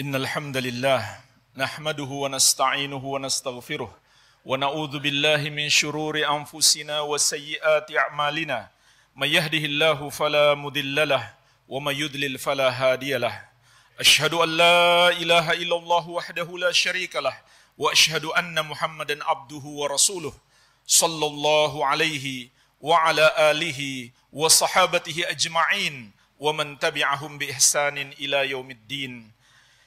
إن الحمد لله نحمده ونستعينه ونستغفره ونعوذ بالله من شرور أنفسنا وسيئات أعمالنا من يهده الله فلا مضل له ومن يضلل فلا هادي له أشهد أن لا إله إلا الله وحده لا شريك له وأشهد أن محمدا عبده ورسوله صلى الله عليه وعلى آله وصحابته أجمعين ومن تبعهم بإحسان إلى يوم الدين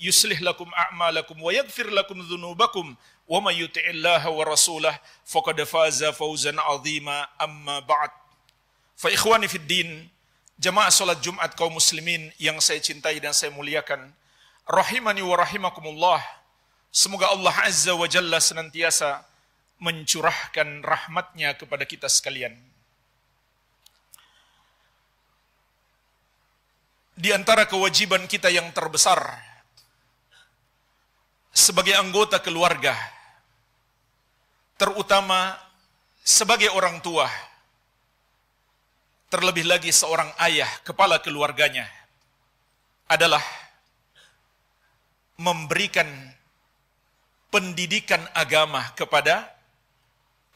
yuslih lakum a'malakum wa yaghfir lakum dhunubakum wa may Allah wa rasulah faqad faza fawzan 'azima amma ba'd fa ikhwani fid din jamaah salat Jumat kaum muslimin yang saya cintai dan saya muliakan rahimani wa rahimakumullah semoga Allah azza wa jalla senantiasa mencurahkan rahmatnya kepada kita sekalian di antara kewajiban kita yang terbesar sebagai anggota keluarga, terutama sebagai orang tua, terlebih lagi seorang ayah, kepala keluarganya, adalah memberikan pendidikan agama kepada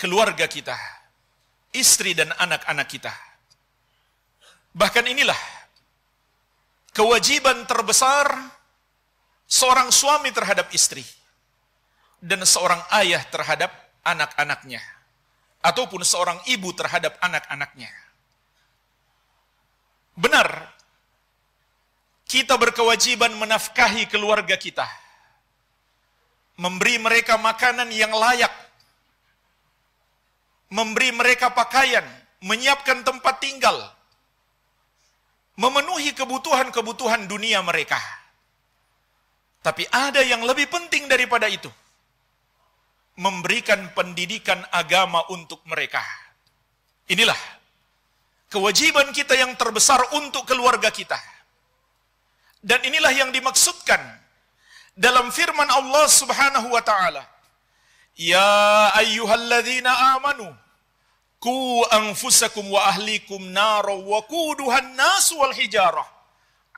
keluarga kita, istri dan anak-anak kita. Bahkan inilah kewajiban terbesar seorang suami terhadap istri, dan seorang ayah terhadap anak-anaknya, ataupun seorang ibu terhadap anak-anaknya. Benar, kita berkewajiban menafkahi keluarga kita, memberi mereka makanan yang layak, memberi mereka pakaian, menyiapkan tempat tinggal, memenuhi kebutuhan-kebutuhan dunia mereka. Tapi ada yang lebih penting daripada itu. Memberikan pendidikan agama untuk mereka. Inilah kewajiban kita yang terbesar untuk keluarga kita. Dan inilah yang dimaksudkan dalam firman Allah Subhanahu wa taala. Ya ayyuhalladzina amanu ku anfusakum wa ahlikum naro wa quduhan nasu wal hijarah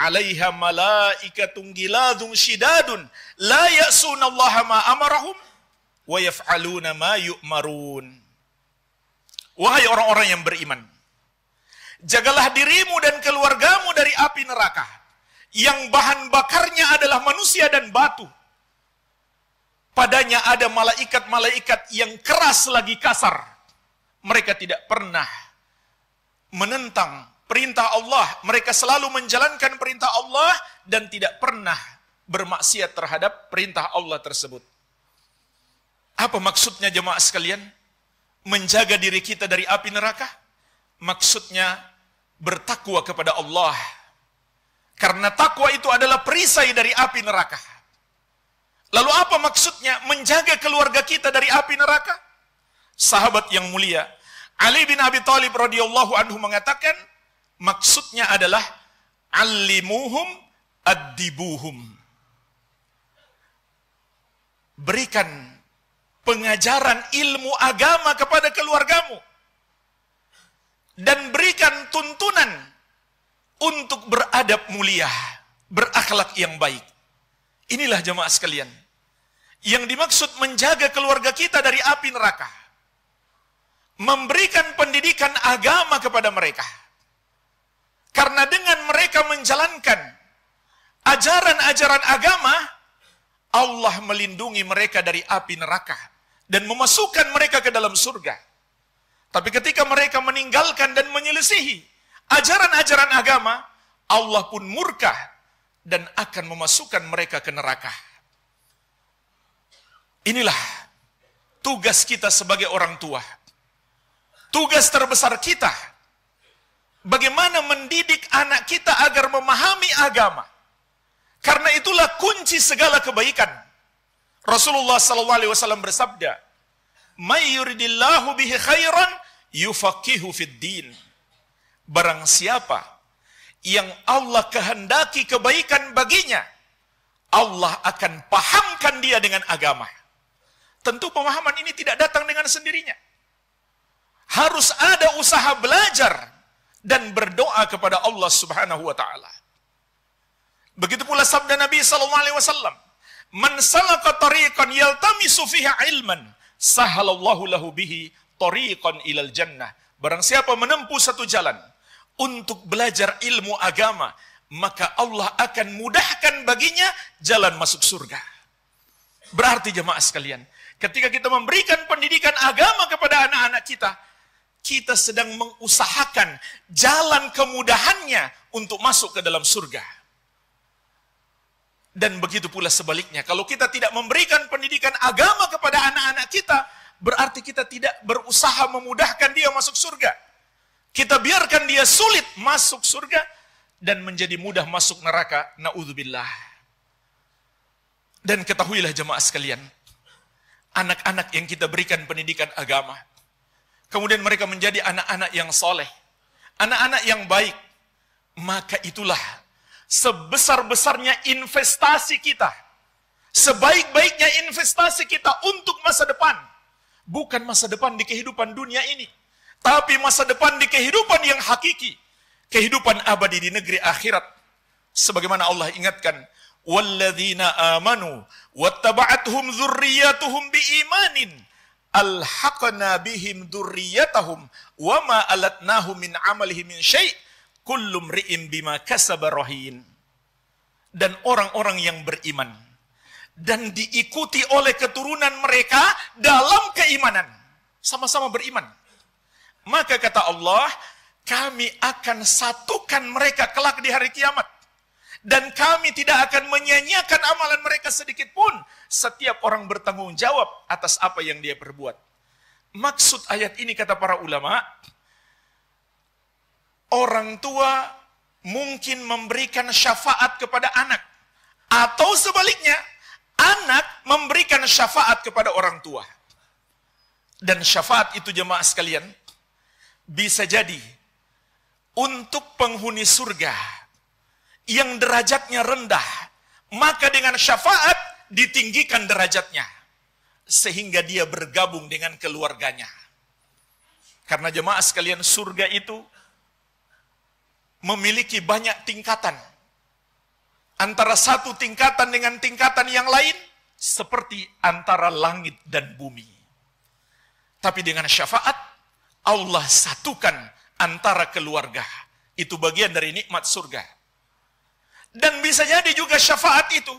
alaiha malaikatun giladun syidadun la ya'suna Allah ma amarahum wa yaf'aluna ma yu'marun. Wahai orang-orang yang beriman, jagalah dirimu dan keluargamu dari api neraka yang bahan bakarnya adalah manusia dan batu. Padanya ada malaikat-malaikat yang keras lagi kasar. Mereka tidak pernah menentang perintah Allah, mereka selalu menjalankan perintah Allah dan tidak pernah bermaksiat terhadap perintah Allah tersebut. Apa maksudnya jemaah sekalian? Menjaga diri kita dari api neraka? Maksudnya bertakwa kepada Allah. Karena takwa itu adalah perisai dari api neraka. Lalu apa maksudnya menjaga keluarga kita dari api neraka? Sahabat yang mulia, Ali bin Abi Thalib radhiyallahu anhu mengatakan, maksudnya adalah alimuhum adibuhum. Berikan pengajaran ilmu agama kepada keluargamu dan berikan tuntunan untuk beradab mulia, berakhlak yang baik. Inilah jemaah sekalian yang dimaksud menjaga keluarga kita dari api neraka. Memberikan pendidikan agama kepada mereka karena dengan mereka menjalankan ajaran-ajaran agama, Allah melindungi mereka dari api neraka dan memasukkan mereka ke dalam surga. Tapi ketika mereka meninggalkan dan menyelisihi ajaran-ajaran agama, Allah pun murka dan akan memasukkan mereka ke neraka. Inilah tugas kita sebagai orang tua. Tugas terbesar kita bagaimana mendidik anak kita agar memahami agama. Karena itulah kunci segala kebaikan. Rasulullah SAW bersabda, "May yuridillahu bihi khairan yufaqihu fid din." Barang siapa yang Allah kehendaki kebaikan baginya, Allah akan pahamkan dia dengan agama. Tentu pemahaman ini tidak datang dengan sendirinya. Harus ada usaha belajar dan berdoa kepada Allah Subhanahu wa taala. Begitu pula sabda Nabi sallallahu alaihi wasallam, "Man salaka tariqan yaltamisu fiha ilman, sahalallahu lahu bihi tariqan ilal jannah." Barang siapa menempuh satu jalan untuk belajar ilmu agama, maka Allah akan mudahkan baginya jalan masuk surga. Berarti jemaah sekalian, ketika kita memberikan pendidikan agama kepada anak-anak kita, kita sedang mengusahakan jalan kemudahannya untuk masuk ke dalam surga. Dan begitu pula sebaliknya, kalau kita tidak memberikan pendidikan agama kepada anak-anak kita, berarti kita tidak berusaha memudahkan dia masuk surga. Kita biarkan dia sulit masuk surga dan menjadi mudah masuk neraka. Naudzubillah. Dan ketahuilah jemaah sekalian, anak-anak yang kita berikan pendidikan agama, Kemudian mereka menjadi anak-anak yang soleh. Anak-anak yang baik. Maka itulah sebesar-besarnya investasi kita. Sebaik-baiknya investasi kita untuk masa depan. Bukan masa depan di kehidupan dunia ini. Tapi masa depan di kehidupan yang hakiki. Kehidupan abadi di negeri akhirat. Sebagaimana Allah ingatkan. وَالَّذِينَ آمَنُوا وَاتَّبَعَتْهُمْ ذُرِّيَّتُهُمْ بِإِيمَانٍ alhaqna bihim wa ma alatnahum min min syai' bima kasaba rahin dan orang-orang yang beriman dan diikuti oleh keturunan mereka dalam keimanan sama-sama beriman maka kata Allah kami akan satukan mereka kelak di hari kiamat dan kami tidak akan menyanyiakan amalan mereka sedikit pun. Setiap orang bertanggung jawab atas apa yang dia perbuat. Maksud ayat ini kata para ulama, orang tua mungkin memberikan syafaat kepada anak. Atau sebaliknya, anak memberikan syafaat kepada orang tua. Dan syafaat itu jemaah sekalian, bisa jadi untuk penghuni surga yang derajatnya rendah, maka dengan syafaat ditinggikan derajatnya sehingga dia bergabung dengan keluarganya. Karena jemaah sekalian surga itu memiliki banyak tingkatan. Antara satu tingkatan dengan tingkatan yang lain seperti antara langit dan bumi. Tapi dengan syafaat Allah satukan antara keluarga. Itu bagian dari nikmat surga. Dan bisa jadi juga syafaat itu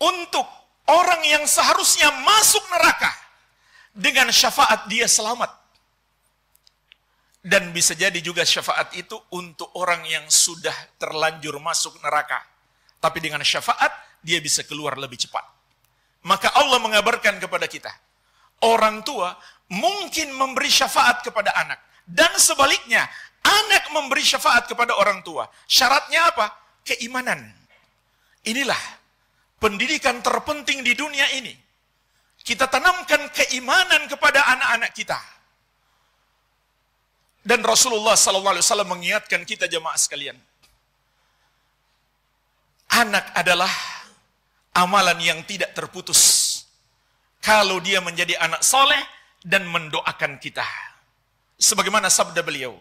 untuk orang yang seharusnya masuk neraka dengan syafaat dia selamat. Dan bisa jadi juga syafaat itu untuk orang yang sudah terlanjur masuk neraka. Tapi dengan syafaat dia bisa keluar lebih cepat. Maka Allah mengabarkan kepada kita, orang tua mungkin memberi syafaat kepada anak. Dan sebaliknya, Anak memberi syafaat kepada orang tua. Syaratnya apa? Keimanan. Inilah pendidikan terpenting di dunia ini. Kita tanamkan keimanan kepada anak-anak kita. Dan Rasulullah SAW mengingatkan kita jemaah sekalian. Anak adalah amalan yang tidak terputus. Kalau dia menjadi anak soleh dan mendoakan kita. Sebagaimana sabda beliau.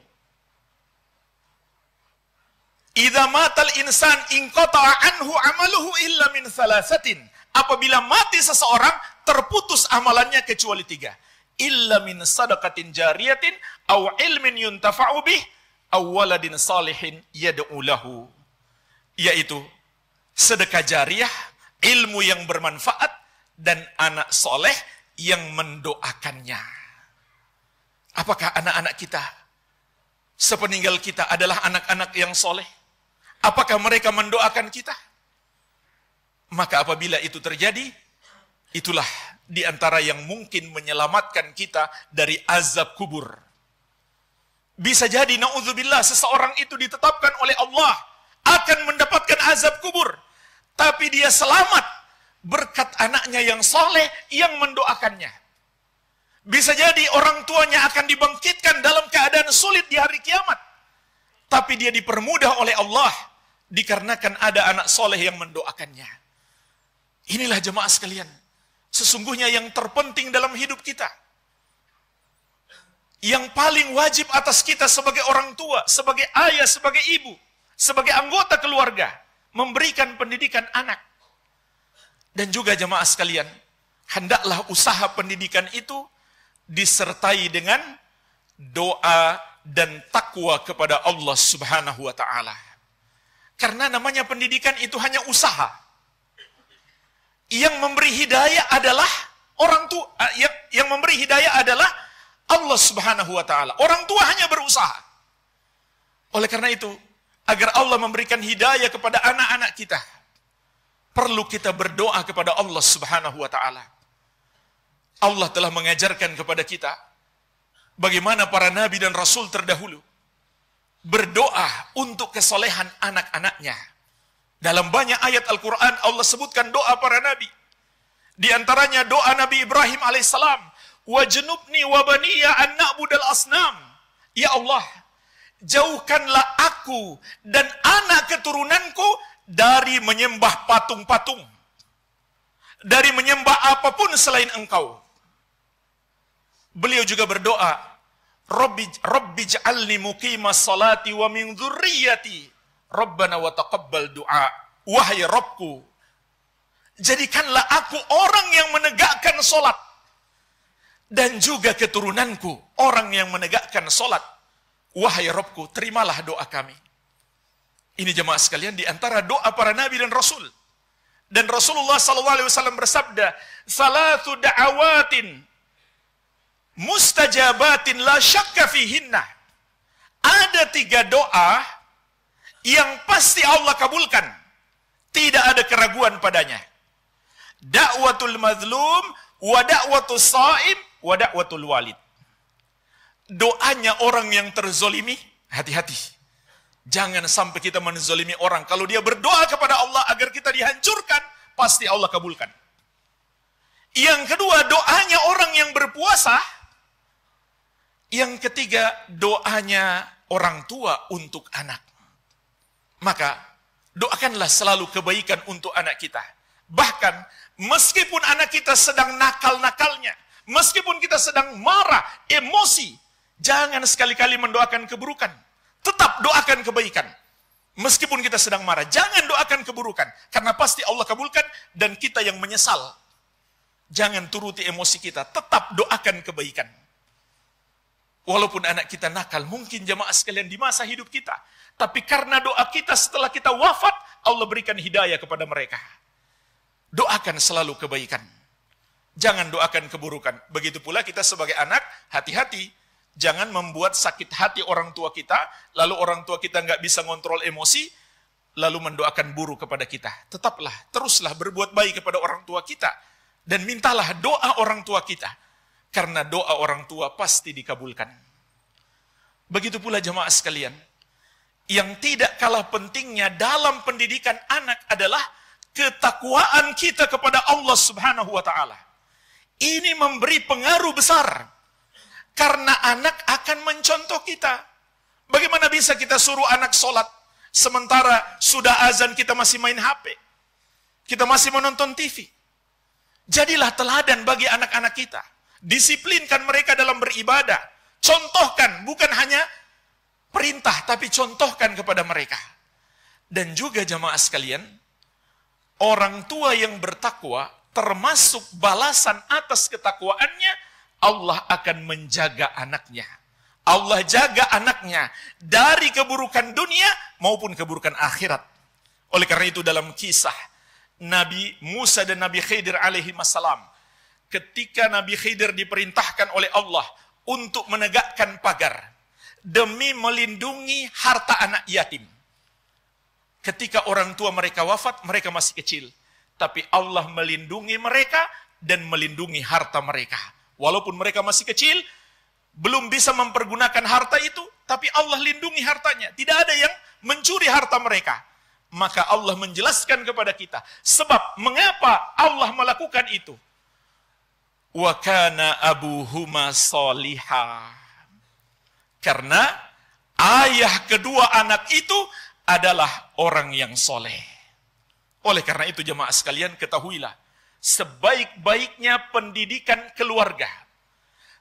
Idza matal insan inqata'a anhu amaluhu illa min thalathatin. Apabila mati seseorang, terputus amalannya kecuali tiga. Illa min sadaqatin jariyatin aw ilmin yuntafa'u bih aw waladin salihin yad'u lahu. Yaitu sedekah jariah, ilmu yang bermanfaat dan anak soleh yang mendoakannya. Apakah anak-anak kita sepeninggal kita adalah anak-anak yang soleh? Apakah mereka mendoakan kita? Maka apabila itu terjadi, itulah di antara yang mungkin menyelamatkan kita dari azab kubur. Bisa jadi, na'udzubillah, seseorang itu ditetapkan oleh Allah akan mendapatkan azab kubur. Tapi dia selamat berkat anaknya yang soleh yang mendoakannya. Bisa jadi orang tuanya akan dibangkitkan dalam keadaan sulit di hari kiamat. Tapi dia dipermudah oleh Allah dikarenakan ada anak soleh yang mendoakannya. Inilah jemaah sekalian, sesungguhnya yang terpenting dalam hidup kita. Yang paling wajib atas kita sebagai orang tua, sebagai ayah, sebagai ibu, sebagai anggota keluarga, memberikan pendidikan anak. Dan juga jemaah sekalian, hendaklah usaha pendidikan itu disertai dengan doa dan takwa kepada Allah Subhanahu wa taala. Karena namanya pendidikan itu hanya usaha. Yang memberi hidayah adalah orang tua. Eh, yang, yang memberi hidayah adalah Allah Subhanahu wa taala. Orang tua hanya berusaha. Oleh karena itu, agar Allah memberikan hidayah kepada anak-anak kita, perlu kita berdoa kepada Allah Subhanahu wa taala. Allah telah mengajarkan kepada kita bagaimana para nabi dan rasul terdahulu berdoa untuk kesolehan anak-anaknya. Dalam banyak ayat Al-Quran Allah sebutkan doa para nabi. Di antaranya doa Nabi Ibrahim alaihissalam. Wajnubni wabaniya anak budal asnam. Ya Allah, jauhkanlah aku dan anak keturunanku dari menyembah patung-patung. Dari menyembah apapun selain engkau. Beliau juga berdoa, Rabbi Rabbi ja'alni salati wa min Rabbana wa taqabbal du'a. Wahai Rabbku, jadikanlah aku orang yang menegakkan solat. Dan juga keturunanku, orang yang menegakkan solat. Wahai Rabbku, terimalah doa kami. Ini jemaah sekalian di antara doa para nabi dan rasul. Dan Rasulullah SAW bersabda, Salatu da'awatin mustajabatin la syakka fihinna. Ada tiga doa yang pasti Allah kabulkan. Tidak ada keraguan padanya. Da'watul mazlum, wa da'watul saim, wa da'watul walid. Doanya orang yang terzolimi, hati-hati. Jangan sampai kita menzolimi orang. Kalau dia berdoa kepada Allah agar kita dihancurkan, pasti Allah kabulkan. Yang kedua, doanya orang yang berpuasa, yang ketiga, doanya orang tua untuk anak. Maka, doakanlah selalu kebaikan untuk anak kita. Bahkan, meskipun anak kita sedang nakal-nakalnya, meskipun kita sedang marah, emosi, jangan sekali-kali mendoakan keburukan. Tetap doakan kebaikan. Meskipun kita sedang marah, jangan doakan keburukan. Karena pasti Allah kabulkan dan kita yang menyesal. Jangan turuti emosi kita, tetap doakan kebaikan. Walaupun anak kita nakal, mungkin jamaah sekalian di masa hidup kita. Tapi karena doa kita setelah kita wafat, Allah berikan hidayah kepada mereka. Doakan selalu kebaikan. Jangan doakan keburukan. Begitu pula kita sebagai anak, hati-hati. Jangan membuat sakit hati orang tua kita, lalu orang tua kita nggak bisa ngontrol emosi, lalu mendoakan buruk kepada kita. Tetaplah, teruslah berbuat baik kepada orang tua kita. Dan mintalah doa orang tua kita karena doa orang tua pasti dikabulkan. Begitu pula jemaah sekalian, yang tidak kalah pentingnya dalam pendidikan anak adalah ketakwaan kita kepada Allah Subhanahu wa taala. Ini memberi pengaruh besar karena anak akan mencontoh kita. Bagaimana bisa kita suruh anak sholat sementara sudah azan kita masih main HP, kita masih menonton TV? Jadilah teladan bagi anak-anak kita. Disiplinkan mereka dalam beribadah. Contohkan, bukan hanya perintah, tapi contohkan kepada mereka. Dan juga jamaah sekalian, orang tua yang bertakwa termasuk balasan atas ketakwaannya, Allah akan menjaga anaknya. Allah jaga anaknya dari keburukan dunia maupun keburukan akhirat. Oleh karena itu dalam kisah Nabi Musa dan Nabi Khidir alaihi masalam, ketika Nabi Khidir diperintahkan oleh Allah untuk menegakkan pagar demi melindungi harta anak yatim. Ketika orang tua mereka wafat, mereka masih kecil. Tapi Allah melindungi mereka dan melindungi harta mereka. Walaupun mereka masih kecil, belum bisa mempergunakan harta itu, tapi Allah lindungi hartanya. Tidak ada yang mencuri harta mereka. Maka Allah menjelaskan kepada kita, sebab mengapa Allah melakukan itu wa kana abuhuma soliha. Karena ayah kedua anak itu adalah orang yang soleh. Oleh karena itu jemaah sekalian ketahuilah, sebaik-baiknya pendidikan keluarga,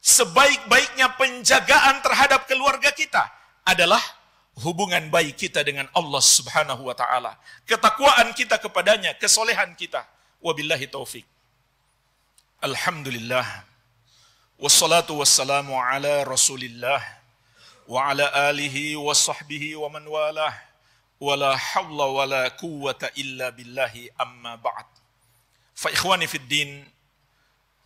sebaik-baiknya penjagaan terhadap keluarga kita adalah hubungan baik kita dengan Allah Subhanahu wa taala, ketakwaan kita kepadanya, kesolehan kita. Wabillahi taufik. Alhamdulillah Wassalatu wassalamu ala rasulillah Wa ala alihi wa sahbihi wa man walah Wa la hawla wa la quwata illa billahi amma ba'd Fa ikhwani fid din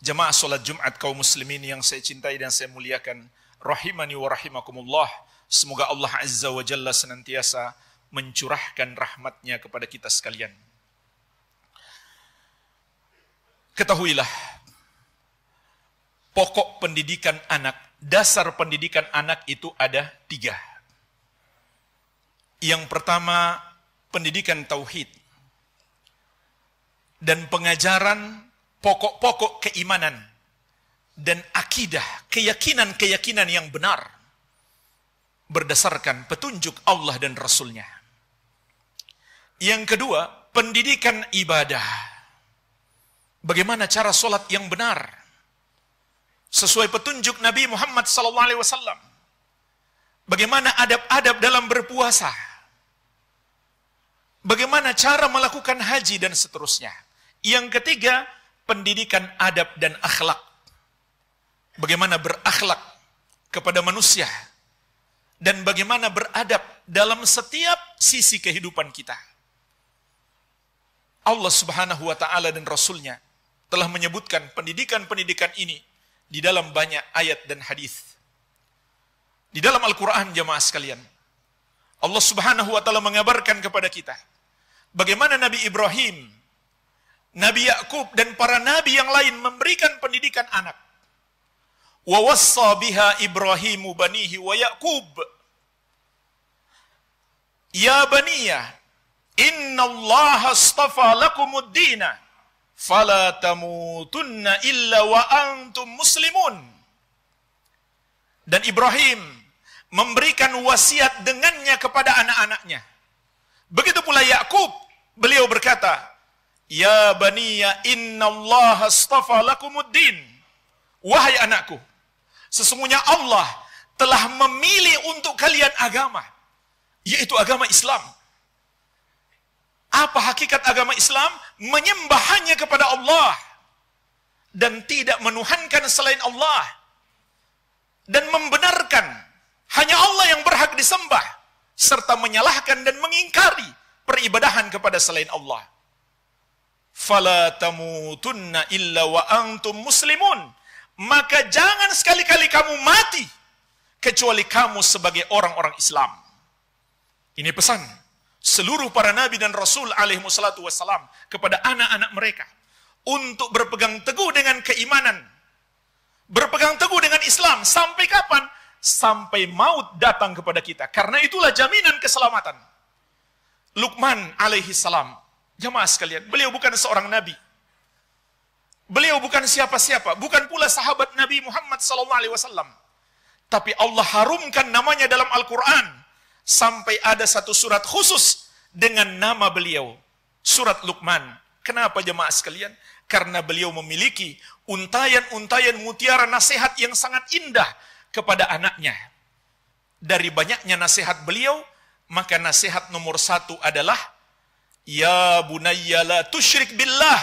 Jemaah solat Jumat kaum muslimin yang saya cintai dan saya muliakan Rahimani wa rahimakumullah Semoga Allah Azza wa Jalla senantiasa mencurahkan rahmatnya kepada kita sekalian. Ketahuilah pokok pendidikan anak, dasar pendidikan anak itu ada tiga. Yang pertama, pendidikan tauhid dan pengajaran pokok-pokok keimanan dan akidah, keyakinan-keyakinan yang benar berdasarkan petunjuk Allah dan Rasulnya. Yang kedua, pendidikan ibadah. Bagaimana cara sholat yang benar? sesuai petunjuk Nabi Muhammad SAW. Bagaimana adab-adab dalam berpuasa? Bagaimana cara melakukan haji dan seterusnya? Yang ketiga, pendidikan adab dan akhlak. Bagaimana berakhlak kepada manusia dan bagaimana beradab dalam setiap sisi kehidupan kita. Allah Subhanahu wa taala dan rasulnya telah menyebutkan pendidikan-pendidikan ini di dalam banyak ayat dan hadis. Di dalam Al-Quran jamaah sekalian. Allah subhanahu wa ta'ala mengabarkan kepada kita. Bagaimana Nabi Ibrahim, Nabi Yakub dan para nabi yang lain memberikan pendidikan anak. Wawassa biha Ibrahimu banihi wa Yakub. Ya baniya, inna Allah astafa lakumuddinah. fala tamutunna illa wa antum muslimun dan Ibrahim memberikan wasiat dengannya kepada anak-anaknya begitu pula Yakub beliau berkata ya bani ya Allah astafa lakumuddin wahai anakku sesungguhnya Allah telah memilih untuk kalian agama yaitu agama Islam Apa hakikat agama Islam? Menyembah hanya kepada Allah dan tidak menuhankan selain Allah dan membenarkan hanya Allah yang berhak disembah serta menyalahkan dan mengingkari peribadahan kepada selain Allah. Fala tamutunna illa wa antum muslimun. Maka jangan sekali-kali kamu mati kecuali kamu sebagai orang-orang Islam. Ini pesan seluruh para nabi dan rasul alaihi wassalatu wassalam kepada anak-anak mereka untuk berpegang teguh dengan keimanan berpegang teguh dengan Islam sampai kapan sampai maut datang kepada kita karena itulah jaminan keselamatan Luqman alaihi salam jemaah sekalian beliau bukan seorang nabi beliau bukan siapa-siapa bukan pula sahabat Nabi Muhammad sallallahu alaihi wasallam tapi Allah harumkan namanya dalam Al-Qur'an sampai ada satu surat khusus dengan nama beliau, surat Luqman. Kenapa jemaah sekalian? Karena beliau memiliki untayan-untayan mutiara nasihat yang sangat indah kepada anaknya. Dari banyaknya nasihat beliau, maka nasihat nomor satu adalah Ya bunayya la tushrik billah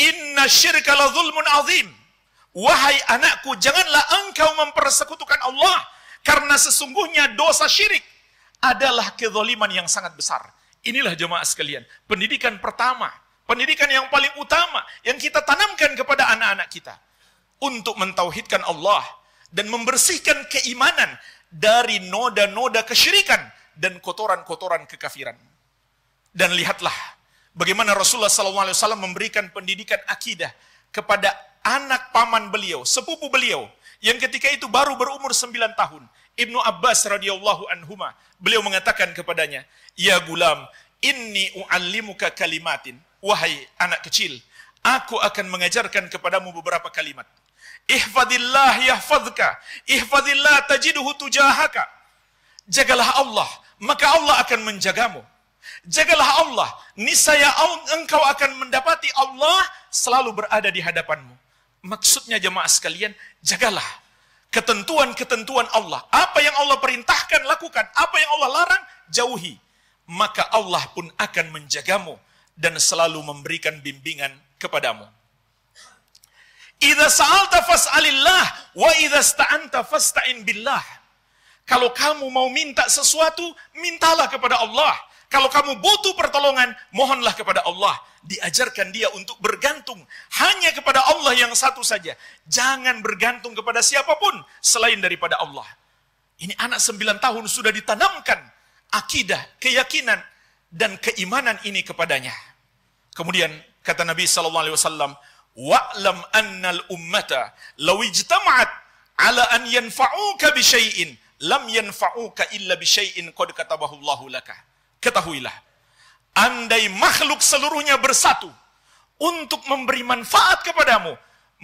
inna syirka la zulmun azim. Wahai anakku, janganlah engkau mempersekutukan Allah karena sesungguhnya dosa syirik adalah kezaliman yang sangat besar. Inilah jemaah sekalian, pendidikan pertama, pendidikan yang paling utama yang kita tanamkan kepada anak-anak kita untuk mentauhidkan Allah dan membersihkan keimanan dari noda-noda kesyirikan dan kotoran-kotoran kekafiran. Dan lihatlah bagaimana Rasulullah SAW memberikan pendidikan akidah kepada anak paman beliau, sepupu beliau, yang ketika itu baru berumur 9 tahun. Ibnu Abbas radhiyallahu anhuma, beliau mengatakan kepadanya, "Ya gulam, inni uallimuka kalimatin." Wahai anak kecil, aku akan mengajarkan kepadamu beberapa kalimat. Ihfadillah yahfadka, ihfadillah tajiduhu tujahaka. Jagalah Allah, maka Allah akan menjagamu. Jagalah Allah, niscaya engkau akan mendapati Allah selalu berada di hadapanmu. Maksudnya jemaah sekalian, jagalah ketentuan-ketentuan Allah. Apa yang Allah perintahkan, lakukan. Apa yang Allah larang, jauhi. Maka Allah pun akan menjagamu dan selalu memberikan bimbingan kepadamu. Idza sa'alta fas'alillah wa idza sta'anta fasta'in Kalau kamu mau minta sesuatu, mintalah kepada Allah. Kalau kamu butuh pertolongan, mohonlah kepada Allah. Diajarkan dia untuk bergantung hanya kepada Allah yang satu saja. Jangan bergantung kepada siapapun selain daripada Allah. Ini anak sembilan tahun sudah ditanamkan akidah, keyakinan, dan keimanan ini kepadanya. Kemudian kata Nabi Sallallahu Alaihi Wasallam, wa'lam annal ummata lawijtama'at ala an yanfa'uka bi lam yanfa'uka illa bi syai'in qad katabahu Allahu laka. Ketahuilah, andai makhluk seluruhnya bersatu untuk memberi manfaat kepadamu,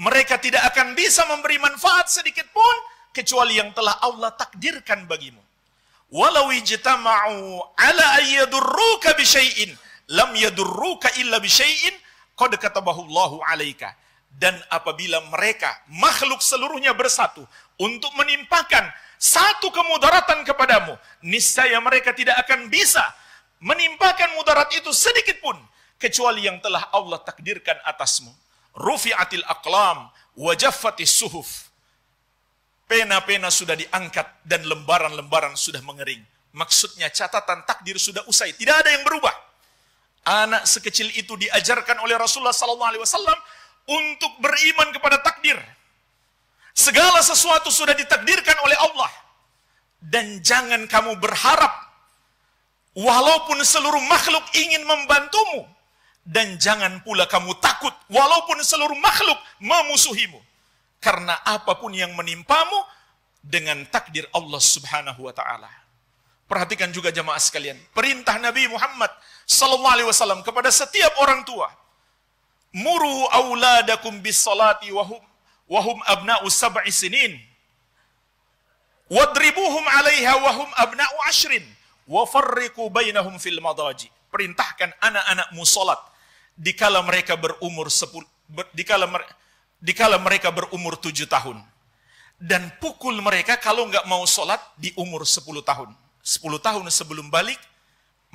mereka tidak akan bisa memberi manfaat sedikit pun kecuali yang telah Allah takdirkan bagimu. Walau ijtama'u ala ayyadurruka bi syai'in lam yadurruka illa bi syai'in qad katabahu Allahu 'alaika. Dan apabila mereka makhluk seluruhnya bersatu untuk menimpakan satu kemudaratan kepadamu, niscaya mereka tidak akan bisa menimpakan mudarat itu sedikit pun kecuali yang telah Allah takdirkan atasmu. Rufi'atil aqlam wa suhuf. Pena-pena sudah diangkat dan lembaran-lembaran sudah mengering. Maksudnya catatan takdir sudah usai, tidak ada yang berubah. Anak sekecil itu diajarkan oleh Rasulullah sallallahu alaihi wasallam untuk beriman kepada takdir. Segala sesuatu sudah ditakdirkan oleh Allah. Dan jangan kamu berharap walaupun seluruh makhluk ingin membantumu, dan jangan pula kamu takut, walaupun seluruh makhluk memusuhimu. Karena apapun yang menimpamu, dengan takdir Allah subhanahu wa ta'ala. Perhatikan juga jamaah sekalian, perintah Nabi Muhammad sallallahu alaihi wasallam kepada setiap orang tua. Muru auladakum bis salati wahum wahum abna'u sab'i sinin. Wadribuhum 'alaiha wahum abna'u ashrin wafarriqu bainahum fil madaji. Perintahkan anak-anakmu salat dikala mereka berumur 10 ber, dikala dikala mereka berumur tujuh tahun. Dan pukul mereka kalau nggak mau salat di umur sepuluh tahun. sepuluh tahun sebelum balik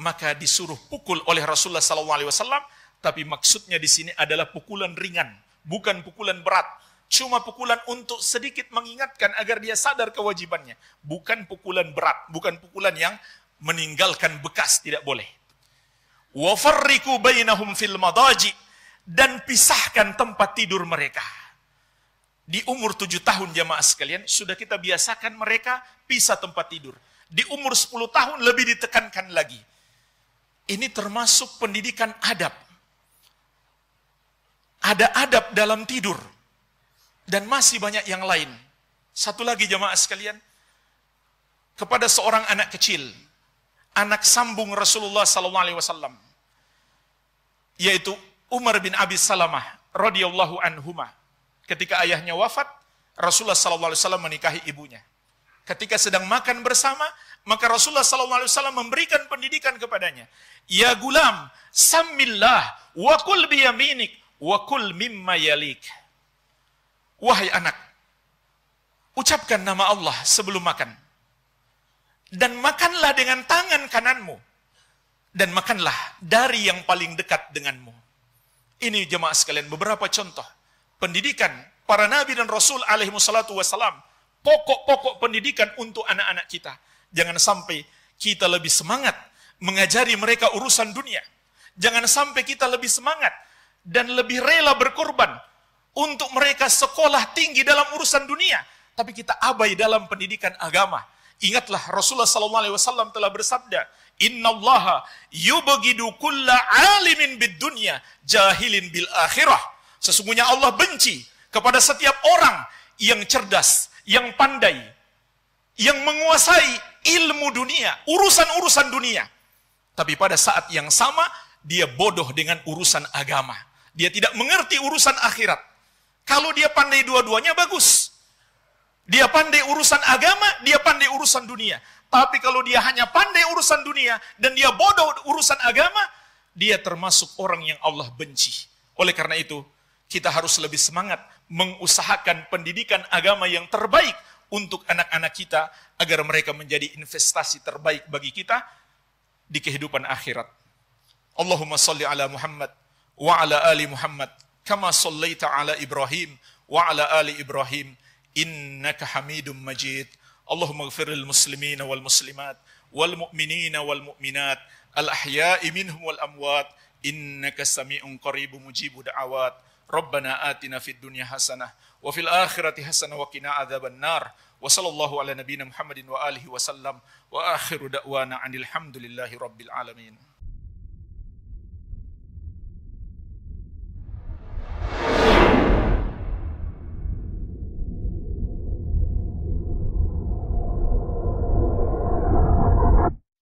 maka disuruh pukul oleh Rasulullah SAW. Tapi maksudnya di sini adalah pukulan ringan, bukan pukulan berat. Cuma pukulan untuk sedikit mengingatkan agar dia sadar kewajibannya. Bukan pukulan berat, bukan pukulan yang meninggalkan bekas tidak boleh. Wafarriku bainahum fil madaji dan pisahkan tempat tidur mereka. Di umur tujuh tahun jamaah sekalian, sudah kita biasakan mereka pisah tempat tidur. Di umur sepuluh tahun lebih ditekankan lagi. Ini termasuk pendidikan adab. Ada adab dalam tidur. Dan masih banyak yang lain. Satu lagi jamaah sekalian, kepada seorang anak kecil, anak sambung Rasulullah sallallahu alaihi wasallam yaitu Umar bin Abi Salamah radhiyallahu anhuma. Ketika ayahnya wafat, Rasulullah sallallahu alaihi wasallam menikahi ibunya. Ketika sedang makan bersama, maka Rasulullah sallallahu alaihi wasallam memberikan pendidikan kepadanya. Ya gulam, samillah wa kul biyaminik wa kul mimma yalik. Wahai anak, ucapkan nama Allah sebelum makan. Dan makanlah dengan tangan kananmu. Dan makanlah dari yang paling dekat denganmu. Ini jemaah sekalian beberapa contoh. Pendidikan para nabi dan rasul alaihi salatu wassalam. Pokok-pokok pendidikan untuk anak-anak kita. Jangan sampai kita lebih semangat mengajari mereka urusan dunia. Jangan sampai kita lebih semangat dan lebih rela berkorban untuk mereka sekolah tinggi dalam urusan dunia, tapi kita abai dalam pendidikan agama. Ingatlah Rasulullah sallallahu alaihi wasallam telah bersabda, "Innallaha yubghidu kulla alimin bid dunya jahilin bil akhirah." Sesungguhnya Allah benci kepada setiap orang yang cerdas, yang pandai, yang menguasai ilmu dunia, urusan-urusan dunia. Tapi pada saat yang sama dia bodoh dengan urusan agama. Dia tidak mengerti urusan akhirat. Kalau dia pandai dua-duanya bagus. Dia pandai urusan agama, dia pandai urusan dunia. Tapi kalau dia hanya pandai urusan dunia dan dia bodoh urusan agama, dia termasuk orang yang Allah benci. Oleh karena itu, kita harus lebih semangat mengusahakan pendidikan agama yang terbaik untuk anak-anak kita agar mereka menjadi investasi terbaik bagi kita di kehidupan akhirat. Allahumma salli ala Muhammad wa ala ali Muhammad kama sallaita ala Ibrahim wa ala ali Ibrahim انك حميد مجيد اللهم اغفر للمسلمين والمسلمات والمؤمنين والمؤمنات الاحياء منهم والاموات انك سميع قريب مجيب دعوات ربنا آتنا في الدنيا حسنة وفي الآخرة حسنة وقنا عذاب النار وصلى الله على نبينا محمد وآله وسلم وآخر دعوانا عن الحمد لله رب العالمين